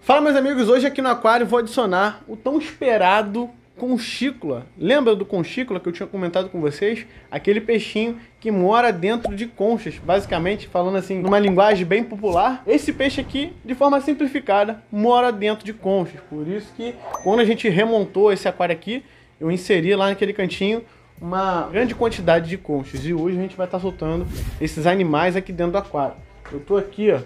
Fala meus amigos, hoje aqui no aquário vou adicionar o tão esperado conchícula. Lembra do conchícula que eu tinha comentado com vocês? Aquele peixinho que mora dentro de conchas, basicamente falando assim, numa linguagem bem popular. Esse peixe aqui, de forma simplificada, mora dentro de conchas. Por isso que quando a gente remontou esse aquário aqui, eu inseri lá naquele cantinho uma grande quantidade de conchas. E hoje a gente vai estar soltando esses animais aqui dentro do aquário. Eu estou aqui, ó,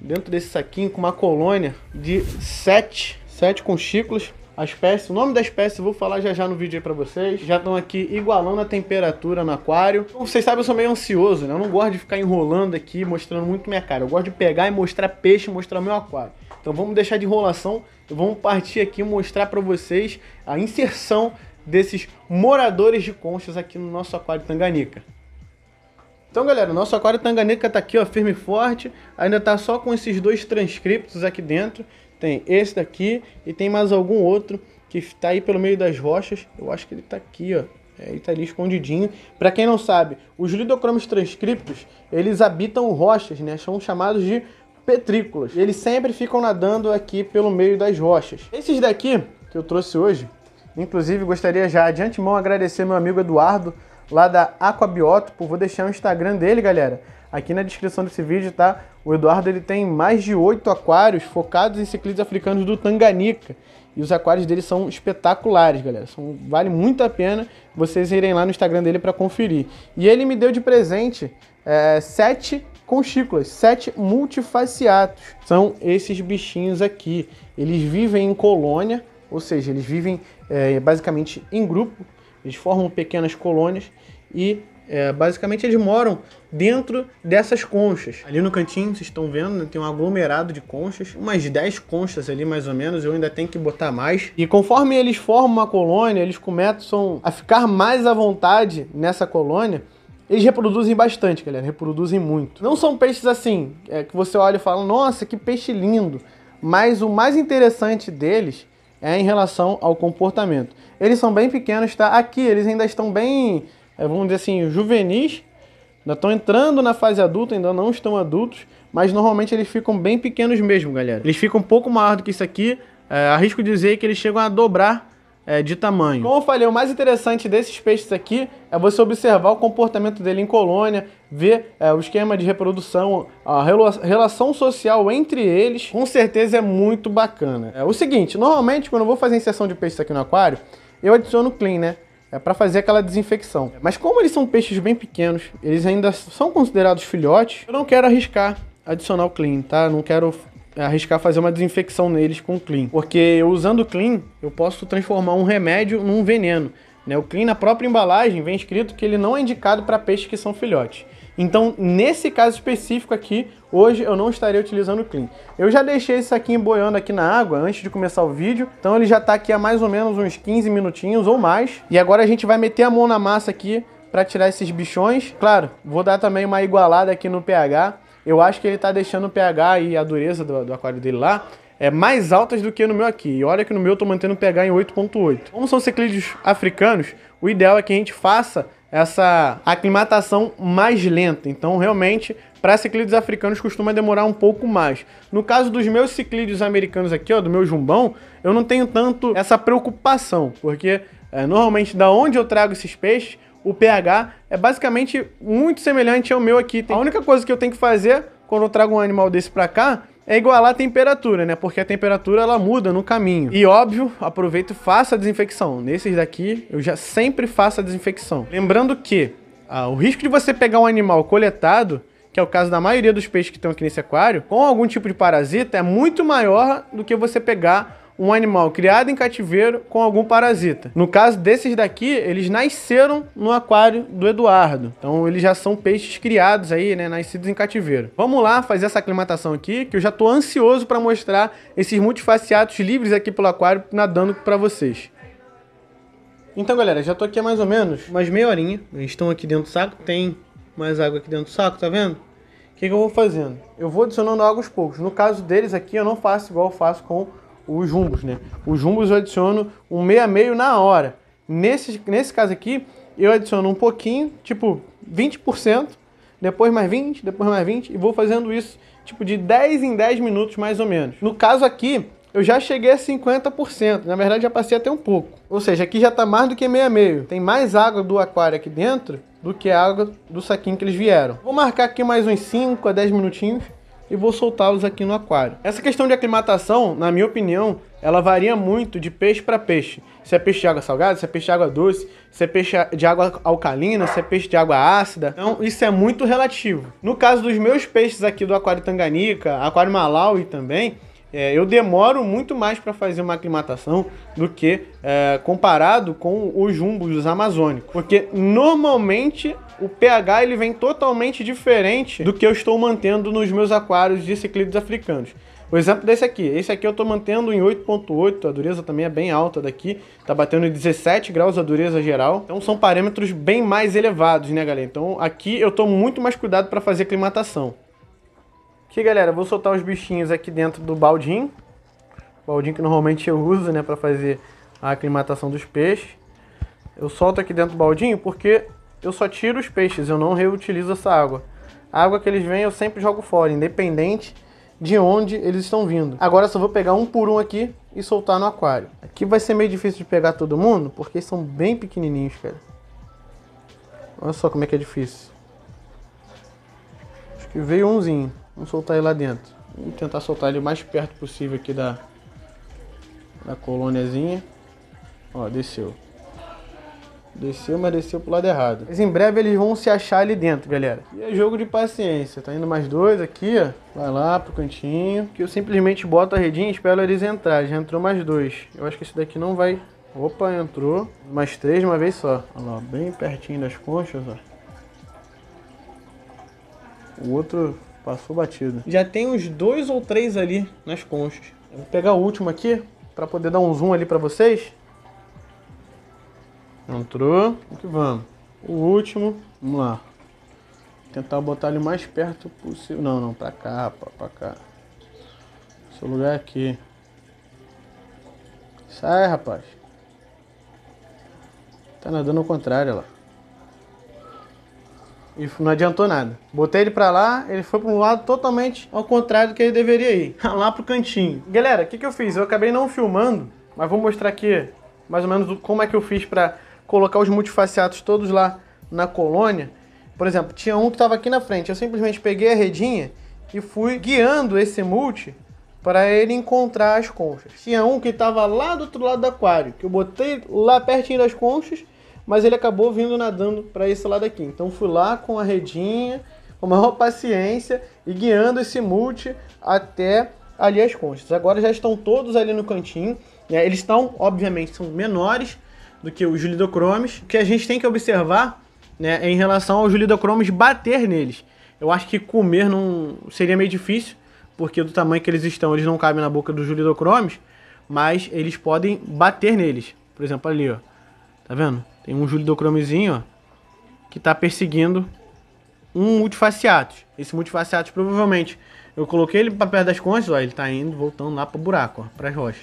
dentro desse saquinho com uma colônia de sete, sete conchículos. A espécie, o nome da espécie eu vou falar já já no vídeo aí pra vocês. Já estão aqui igualando a temperatura no aquário. Como vocês sabem, eu sou meio ansioso, né? Eu não gosto de ficar enrolando aqui, mostrando muito minha cara. Eu gosto de pegar e mostrar peixe, mostrar meu aquário. Então vamos deixar de enrolação e vamos partir aqui mostrar pra vocês a inserção desses moradores de conchas aqui no nosso aquário Tanganica. Então, galera, nosso aquário Tanganica tá aqui, ó, firme e forte. Ainda tá só com esses dois transcriptos aqui dentro. Tem esse daqui e tem mais algum outro que tá aí pelo meio das rochas. Eu acho que ele tá aqui, ó. É, ele tá ali escondidinho. Para quem não sabe, os lidocromos transcriptos, eles habitam rochas, né? São chamados de petrículas. Eles sempre ficam nadando aqui pelo meio das rochas. Esses daqui que eu trouxe hoje, inclusive gostaria já de antemão agradecer meu amigo Eduardo lá da Aquabiótipo. Vou deixar o Instagram dele, galera, aqui na descrição desse vídeo, tá? O Eduardo ele tem mais de oito aquários focados em ciclistas africanos do Tanganica. E os aquários dele são espetaculares, galera. São, vale muito a pena vocês irem lá no Instagram dele para conferir. E ele me deu de presente é, sete conchículas, sete multifaciatos. São esses bichinhos aqui. Eles vivem em colônia, ou seja, eles vivem é, basicamente em grupo. Eles formam pequenas colônias e é, basicamente eles moram dentro dessas conchas. Ali no cantinho, vocês estão vendo, né, tem um aglomerado de conchas, umas 10 conchas ali mais ou menos, eu ainda tenho que botar mais. E conforme eles formam uma colônia, eles começam a ficar mais à vontade nessa colônia. Eles reproduzem bastante, galera, reproduzem muito. Não são peixes assim, é, que você olha e fala, nossa, que peixe lindo. Mas o mais interessante deles é em relação ao comportamento. Eles são bem pequenos, tá? Aqui eles ainda estão bem é, vamos dizer assim, juvenis, ainda estão entrando na fase adulta, ainda não estão adultos, mas normalmente eles ficam bem pequenos mesmo, galera. Eles ficam um pouco maior do que isso aqui, é, arrisco dizer que eles chegam a dobrar é, de tamanho. Como eu falei, o mais interessante desses peixes aqui é você observar o comportamento dele em colônia, ver é, o esquema de reprodução, a relação social entre eles, com certeza é muito bacana. É o seguinte, normalmente quando eu vou fazer inserção de peixes aqui no aquário, eu adiciono clean, né? é para fazer aquela desinfecção. Mas como eles são peixes bem pequenos, eles ainda são considerados filhotes, eu não quero arriscar adicionar o clean, tá? não quero arriscar fazer uma desinfecção neles com o clean, porque usando o clean, eu posso transformar um remédio num veneno. Né? O clean na própria embalagem vem escrito que ele não é indicado para peixes que são filhotes. Então, nesse caso específico aqui, hoje eu não estarei utilizando o clean. Eu já deixei esse saquinho boiando aqui na água antes de começar o vídeo, então ele já está aqui há mais ou menos uns 15 minutinhos ou mais. E agora a gente vai meter a mão na massa aqui para tirar esses bichões. Claro, vou dar também uma igualada aqui no pH. Eu acho que ele está deixando o pH e a dureza do, do aquário dele lá é, mais altas do que no meu aqui. E olha que no meu eu tô mantendo o pH em 8.8. Como são ciclídeos africanos, o ideal é que a gente faça essa aclimatação mais lenta. Então, realmente, para ciclídeos africanos costuma demorar um pouco mais. No caso dos meus ciclídeos americanos aqui, ó, do meu jumbão, eu não tenho tanto essa preocupação, porque é, normalmente da onde eu trago esses peixes, o pH é basicamente muito semelhante ao meu aqui. A única coisa que eu tenho que fazer quando eu trago um animal desse para cá é igualar a temperatura, né? Porque a temperatura ela muda no caminho. E óbvio, aproveito e faça a desinfecção. Nesses daqui, eu já sempre faço a desinfecção. Lembrando que ah, o risco de você pegar um animal coletado que é o caso da maioria dos peixes que estão aqui nesse aquário, com algum tipo de parasita, é muito maior do que você pegar um animal criado em cativeiro com algum parasita. No caso desses daqui, eles nasceram no aquário do Eduardo. Então eles já são peixes criados aí, né, nascidos em cativeiro. Vamos lá fazer essa aclimatação aqui, que eu já tô ansioso para mostrar esses multifaciatos livres aqui pelo aquário nadando para vocês. Então, galera, já tô aqui há mais ou menos umas meia horinha. Eles estão aqui dentro do saco, tem mais água aqui dentro do saco, tá vendo? O que, que eu vou fazendo? Eu vou adicionando água aos poucos. No caso deles aqui, eu não faço igual eu faço com os jumbos, né? Os jumbos eu adiciono um meia meio na hora. Nesse, nesse caso aqui, eu adiciono um pouquinho, tipo 20%, depois mais 20, depois mais 20, e vou fazendo isso tipo de 10 em 10 minutos mais ou menos. No caso aqui, eu já cheguei a 50%, na verdade já passei até um pouco. Ou seja, aqui já está mais do que meia meio. Tem mais água do aquário aqui dentro do que a água do saquinho que eles vieram. Vou marcar aqui mais uns 5 a 10 minutinhos e vou soltá-los aqui no aquário. Essa questão de aclimatação, na minha opinião, ela varia muito de peixe para peixe. Se é peixe de água salgada, se é peixe de água doce, se é peixe de água alcalina, se é peixe de água ácida. Então, isso é muito relativo. No caso dos meus peixes aqui do aquário Tanganica, aquário Malawi também, é, eu demoro muito mais para fazer uma aclimatação do que é, comparado com os jumbos amazônicos, porque normalmente o pH ele vem totalmente diferente do que eu estou mantendo nos meus aquários de ciclides africanos. O exemplo desse aqui, esse aqui eu estou mantendo em 8.8, a dureza também é bem alta daqui, tá batendo em 17 graus a dureza geral. Então são parâmetros bem mais elevados, né, galera? Então aqui eu estou muito mais cuidado para fazer aclimatação. Aqui, galera, vou soltar os bichinhos aqui dentro do baldinho. Baldinho que normalmente eu uso, né, para fazer a aclimatação dos peixes. Eu solto aqui dentro do baldinho porque eu só tiro os peixes, eu não reutilizo essa água. A água que eles vêm eu sempre jogo fora, independente de onde eles estão vindo. Agora só vou pegar um por um aqui e soltar no aquário. Aqui vai ser meio difícil de pegar todo mundo, porque são bem pequenininhos, cara. Olha só como é que é difícil. Acho que veio umzinho. Vamos soltar ele lá dentro. Vamos tentar soltar ele o mais perto possível aqui da, da colôniazinha. Ó, desceu. Desceu, mas desceu pro lado errado. Mas em breve eles vão se achar ali dentro, galera. E é jogo de paciência. Tá indo mais dois aqui, ó. Vai lá pro cantinho. Que eu simplesmente boto a redinha e espero eles entrarem. Já entrou mais dois. Eu acho que esse daqui não vai... Opa, entrou. Mais três, uma vez só. Olha lá, bem pertinho das conchas, ó. O outro Passou batido. Já tem uns dois ou três ali nas conchas. Vou pegar o último aqui, para poder dar um zoom ali para vocês. Entrou. Aqui vamos. O último. Vamos lá. Tentar botar ele o mais perto possível. Não, não, para cá, para cá. Seu lugar é aqui. Sai, rapaz. Tá nadando ao contrário, lá. E não adiantou nada. Botei ele pra lá, ele foi pra um lado totalmente ao contrário do que ele deveria ir. lá pro cantinho. Galera, o que, que eu fiz? Eu acabei não filmando, mas vou mostrar aqui mais ou menos como é que eu fiz pra colocar os multifaciatos todos lá na colônia. Por exemplo, tinha um que estava aqui na frente. Eu simplesmente peguei a redinha e fui guiando esse multi para ele encontrar as conchas. Tinha um que estava lá do outro lado do aquário, que eu botei lá pertinho das conchas mas ele acabou vindo nadando para esse lado aqui. Então fui lá com a redinha, com a maior paciência e guiando esse multi até ali as conchas. Agora já estão todos ali no cantinho, né? eles estão, obviamente, são menores do que os julidocromes. O que a gente tem que observar né, é em relação aos julidocromes bater neles. Eu acho que comer não seria meio difícil, porque do tamanho que eles estão, eles não cabem na boca dos julidocromes, mas eles podem bater neles. Por exemplo, ali, ó. Tá vendo? Tem um do ó, que tá perseguindo um multifaciatus. Esse multifaciatus provavelmente eu coloquei ele para perto das conchas, ó, ele tá indo, voltando lá pro buraco, ó, pras rochas.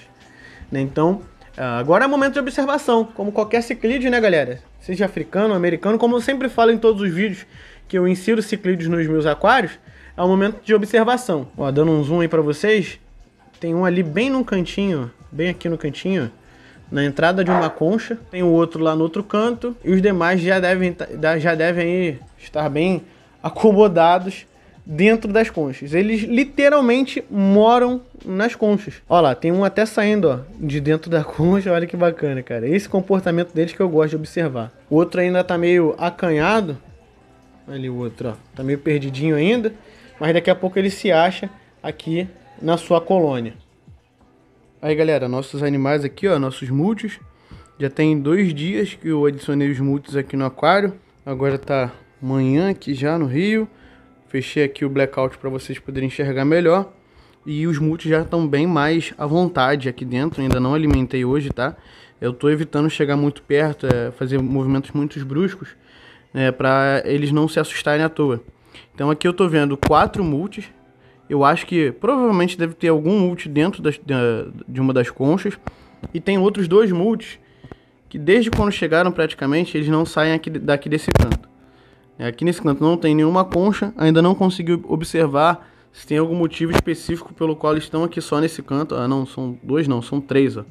Né? Então, ah, agora é momento de observação, como qualquer ciclídeo, né, galera? Seja africano, americano, como eu sempre falo em todos os vídeos que eu insiro ciclídeos nos meus aquários, é o momento de observação. Ó, dando um zoom aí para vocês, tem um ali bem no cantinho, bem aqui no cantinho, na entrada de uma concha, tem o outro lá no outro canto, e os demais já devem, já devem estar bem acomodados dentro das conchas. Eles literalmente moram nas conchas. Olha lá, tem um até saindo ó, de dentro da concha, olha que bacana, cara. Esse comportamento deles que eu gosto de observar. O outro ainda tá meio acanhado, ali o outro, ó, tá meio perdidinho ainda, mas daqui a pouco ele se acha aqui na sua colônia. Aí galera, nossos animais aqui, ó, nossos multis. Já tem dois dias que eu adicionei os multis aqui no aquário. Agora tá manhã aqui já no rio. Fechei aqui o blackout para vocês poderem enxergar melhor. E os multis já estão bem mais à vontade aqui dentro. Ainda não alimentei hoje, tá? Eu tô evitando chegar muito perto, é, fazer movimentos muito bruscos, né, para eles não se assustarem à toa. Então aqui eu tô vendo quatro multis eu acho que provavelmente deve ter algum ult dentro das, de uma das conchas. E tem outros dois multis que desde quando chegaram praticamente eles não saem aqui, daqui desse canto. É, aqui nesse canto não tem nenhuma concha, ainda não consegui observar se tem algum motivo específico pelo qual eles estão aqui só nesse canto. Ah não, são dois não, são três. Ó.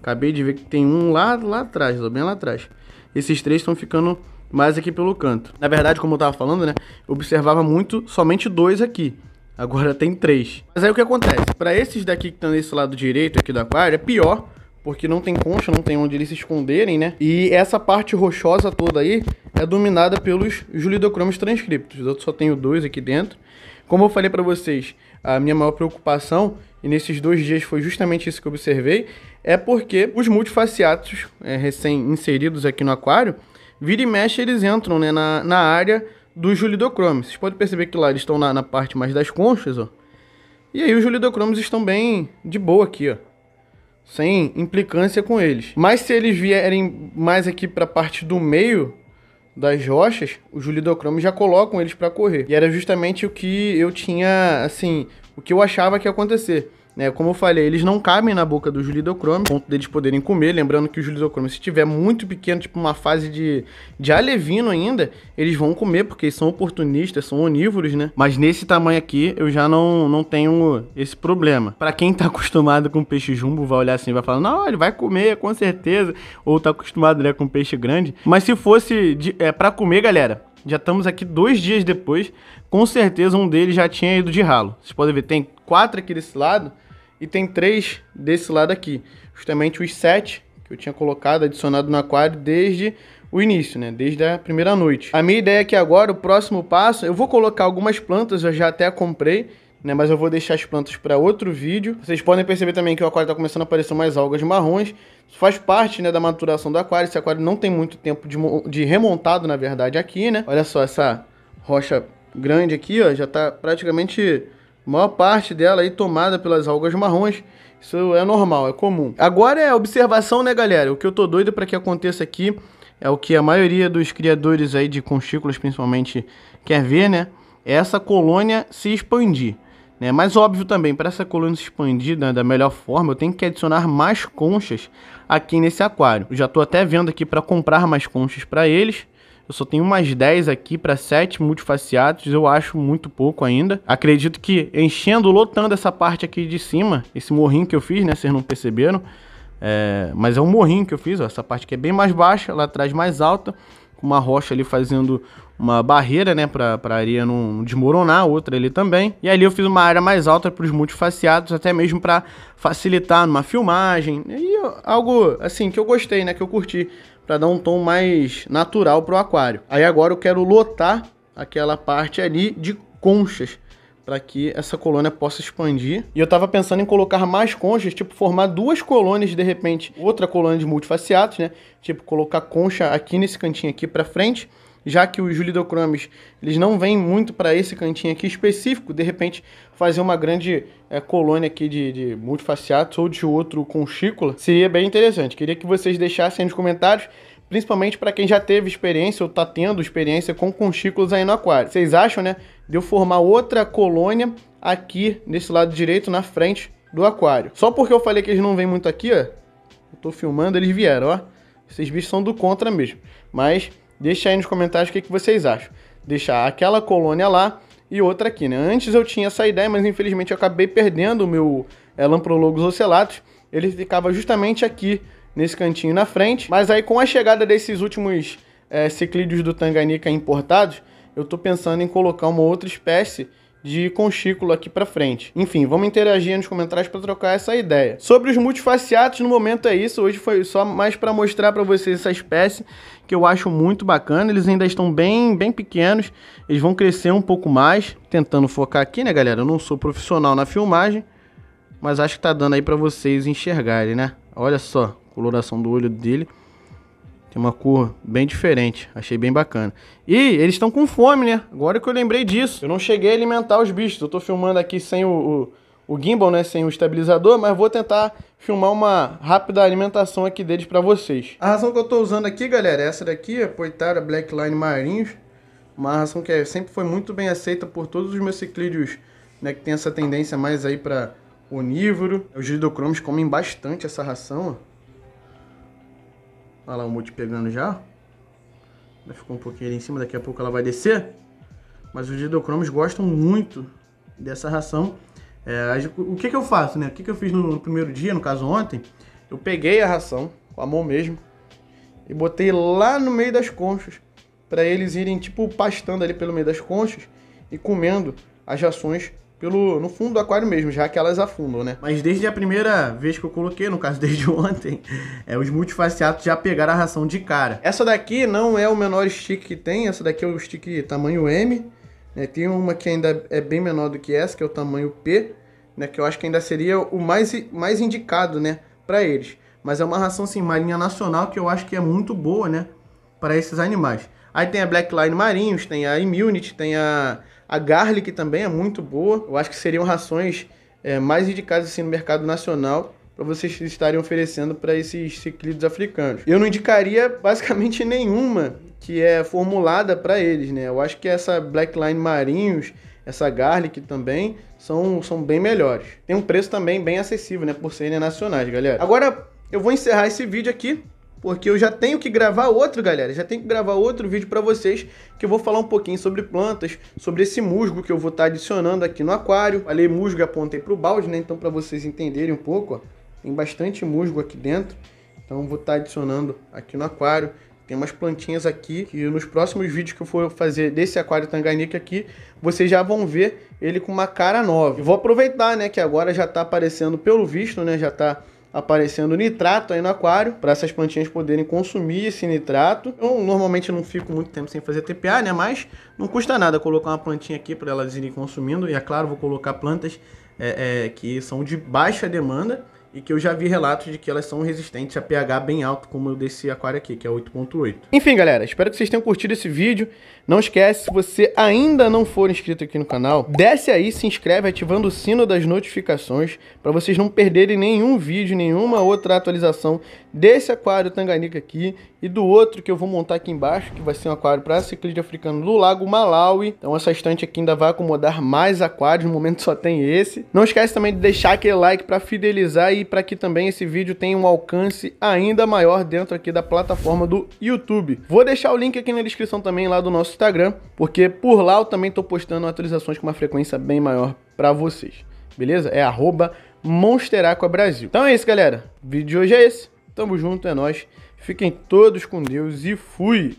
Acabei de ver que tem um lá, lá atrás, ó, bem lá atrás. Esses três estão ficando mais aqui pelo canto. Na verdade, como eu estava falando, né, eu observava muito somente dois aqui. Agora tem três. Mas aí o que acontece? Para esses daqui que estão nesse lado direito aqui do aquário, é pior, porque não tem concha, não tem onde eles se esconderem, né? E essa parte rochosa toda aí é dominada pelos julidocromos transcriptos. Eu só tenho dois aqui dentro. Como eu falei para vocês, a minha maior preocupação, e nesses dois dias foi justamente isso que eu observei, é porque os multifaciatos é, recém-inseridos aqui no aquário, vira e mexe eles entram né, na, na área dos julidocromes. Vocês podem perceber que lá eles estão na, na parte mais das conchas, ó. E aí os julidocromes estão bem de boa aqui, ó. Sem implicância com eles. Mas se eles vierem mais aqui para a parte do meio das rochas, os julidocromes já colocam eles para correr. E era justamente o que eu tinha, assim, o que eu achava que ia acontecer. Né? Como eu falei, eles não cabem na boca do julidocrome, ponto deles poderem comer. Lembrando que o julidocrome, se tiver muito pequeno, tipo uma fase de, de alevino ainda, eles vão comer, porque eles são oportunistas, são onívoros, né? Mas nesse tamanho aqui, eu já não, não tenho esse problema. Para quem tá acostumado com peixe jumbo, vai olhar assim, vai falar, não, ele vai comer, com certeza. Ou tá acostumado, né, com peixe grande. Mas se fosse de, é, para comer, galera, já estamos aqui dois dias depois. Com certeza um deles já tinha ido de ralo. Vocês podem ver, tem quatro aqui desse lado e tem três desse lado aqui, justamente os sete que eu tinha colocado, adicionado no aquário desde o início, né? Desde a primeira noite. A minha ideia é que agora o próximo passo, eu vou colocar algumas plantas, eu já até comprei, né, mas eu vou deixar as plantas para outro vídeo. Vocês podem perceber também que o aquário está começando a aparecer mais algas marrons. Isso faz parte né, da maturação do aquário. Esse aquário não tem muito tempo de, de remontado, na verdade, aqui, né? Olha só essa rocha grande aqui, ó, já está praticamente maior parte dela aí tomada pelas algas marrons. Isso é normal, é comum. Agora é observação, né, galera? O que eu tô doido para que aconteça aqui é o que a maioria dos criadores aí de constículos, principalmente, quer ver, né? É essa colônia se expandir. Né? Mas óbvio também, para essa colônia se expandir né, da melhor forma, eu tenho que adicionar mais conchas aqui nesse aquário. Eu já tô até vendo aqui para comprar mais conchas para eles. Eu só tenho umas 10 aqui para 7 multifaciatos, eu acho muito pouco ainda. Acredito que enchendo, lotando essa parte aqui de cima, esse morrinho que eu fiz, né, vocês não perceberam, é, mas é um morrinho que eu fiz, ó, essa parte aqui é bem mais baixa, lá atrás mais alta, com uma rocha ali fazendo uma barreira, né, pra, pra areia não desmoronar, outra ali também. E ali eu fiz uma área mais alta para os multifaciados, até mesmo para facilitar numa filmagem, e algo assim que eu gostei, né, que eu curti para dar um tom mais natural para o aquário. Aí agora eu quero lotar aquela parte ali de conchas para que essa colônia possa expandir. E eu estava pensando em colocar mais conchas, tipo formar duas colônias de repente, outra colônia de multifaciatos, né? Tipo colocar concha aqui nesse cantinho aqui para frente já que os Julidochromes eles não vêm muito para esse cantinho aqui específico, de repente fazer uma grande é, colônia aqui de, de multifaciatos ou de outro conchícula seria bem interessante. Queria que vocês deixassem nos comentários principalmente para quem já teve experiência ou está tendo experiência com conchículos aí no aquário. Vocês acham, né, de eu formar outra colônia aqui nesse lado direito, na frente do aquário. Só porque eu falei que eles não vêm muito aqui, ó, eu tô filmando, eles vieram, ó. Esses bichos são do contra mesmo, mas Deixa aí nos comentários o que, que vocês acham. Deixar aquela colônia lá e outra aqui, né? Antes eu tinha essa ideia, mas infelizmente eu acabei perdendo o meu é, eh, Lamprologus ocelatus. Ele ficava justamente aqui, nesse cantinho na frente. Mas aí com a chegada desses últimos é, ciclídeos do Tanganyika importados, eu estou pensando em colocar uma outra espécie de concículo aqui para frente. Enfim, vamos interagir nos comentários para trocar essa ideia. Sobre os multifaciatos, no momento é isso. Hoje foi só mais para mostrar para vocês essa espécie que eu acho muito bacana. Eles ainda estão bem, bem pequenos. Eles vão crescer um pouco mais, tentando focar aqui, né, galera? Eu não sou profissional na filmagem, mas acho que tá dando aí para vocês enxergarem, né? Olha só, a coloração do olho dele. Tem uma cor bem diferente. Achei bem bacana. E eles estão com fome, né? Agora que eu lembrei disso. Eu não cheguei a alimentar os bichos. Eu tô filmando aqui sem o, o, o gimbal, né? Sem o estabilizador. Mas vou tentar filmar uma rápida alimentação aqui deles para vocês. A ração que eu tô usando aqui, galera, é essa daqui. A Poitara Blackline Marinhos. Uma ração que é, sempre foi muito bem aceita por todos os meus ciclídeos, né? Que tem essa tendência mais aí para onívoro. Os gidocromos comem bastante essa ração, ó. Olha lá o Multi pegando já. Ela ficou um pouquinho ali em cima, daqui a pouco ela vai descer. Mas os didocromos gostam muito dessa ração. É, o que, que eu faço, né? O que, que eu fiz no, no primeiro dia, no caso ontem? Eu peguei a ração, com a mão mesmo, e botei lá no meio das conchas, para eles irem, tipo, pastando ali pelo meio das conchas e comendo as rações pelo, no fundo do aquário mesmo, já que elas afundam, né? Mas desde a primeira vez que eu coloquei, no caso desde ontem, é, os multifaciatos já pegaram a ração de cara. Essa daqui não é o menor stick que tem, essa daqui é o stick tamanho M. Né? Tem uma que ainda é bem menor do que essa, que é o tamanho P, né? que eu acho que ainda seria o mais, mais indicado né? para eles. Mas é uma ração assim, marinha nacional que eu acho que é muito boa né? para esses animais. Aí tem a Blackline Marinhos, tem a Immunity, tem a a garlic também é muito boa. Eu acho que seriam rações é, mais indicadas assim, no mercado nacional para vocês estarem oferecendo para esses ciclidos africanos. Eu não indicaria basicamente nenhuma que é formulada para eles, né? Eu acho que essa Black Line Marinhos, essa Garlic também são, são bem melhores. Tem um preço também bem acessível, né? Por serem nacionais, galera. Agora eu vou encerrar esse vídeo aqui porque eu já tenho que gravar outro, galera. Já tenho que gravar outro vídeo para vocês que eu vou falar um pouquinho sobre plantas, sobre esse musgo que eu vou estar tá adicionando aqui no aquário. Falei musgo, apontei para o balde, né? Então para vocês entenderem um pouco, ó, tem bastante musgo aqui dentro. Então vou estar tá adicionando aqui no aquário. Tem umas plantinhas aqui que nos próximos vídeos que eu for fazer desse aquário tanganyika aqui, vocês já vão ver ele com uma cara nova. E vou aproveitar, né, que agora já está aparecendo pelo visto, né, já está aparecendo nitrato aí no aquário, para essas plantinhas poderem consumir esse nitrato. Eu normalmente não fico muito tempo sem fazer TPA, né? Mas não custa nada colocar uma plantinha aqui para elas irem consumindo. E é claro, vou colocar plantas é, é, que são de baixa demanda e que eu já vi relatos de que elas são resistentes a pH bem alto, como o desse aquário aqui, que é 8.8. Enfim, galera, espero que vocês tenham curtido esse vídeo. Não esquece, se você ainda não for inscrito aqui no canal, desce aí, se inscreve ativando o sino das notificações para vocês não perderem nenhum vídeo, nenhuma outra atualização desse aquário Tanganica aqui e do outro que eu vou montar aqui embaixo, que vai ser um aquário para ciclide africano do Lago Malawi. Então essa estante aqui ainda vai acomodar mais aquários, no momento só tem esse. Não esquece também de deixar aquele like para fidelizar e para que também esse vídeo tenha um alcance ainda maior dentro aqui da plataforma do YouTube. Vou deixar o link aqui na descrição também lá do nosso Instagram, porque por lá eu também estou postando atualizações com uma frequência bem maior para vocês. Beleza? É arroba Brasil. Então é isso, galera. O vídeo de hoje é esse. Tamo junto, é nóis. Fiquem todos com Deus e fui!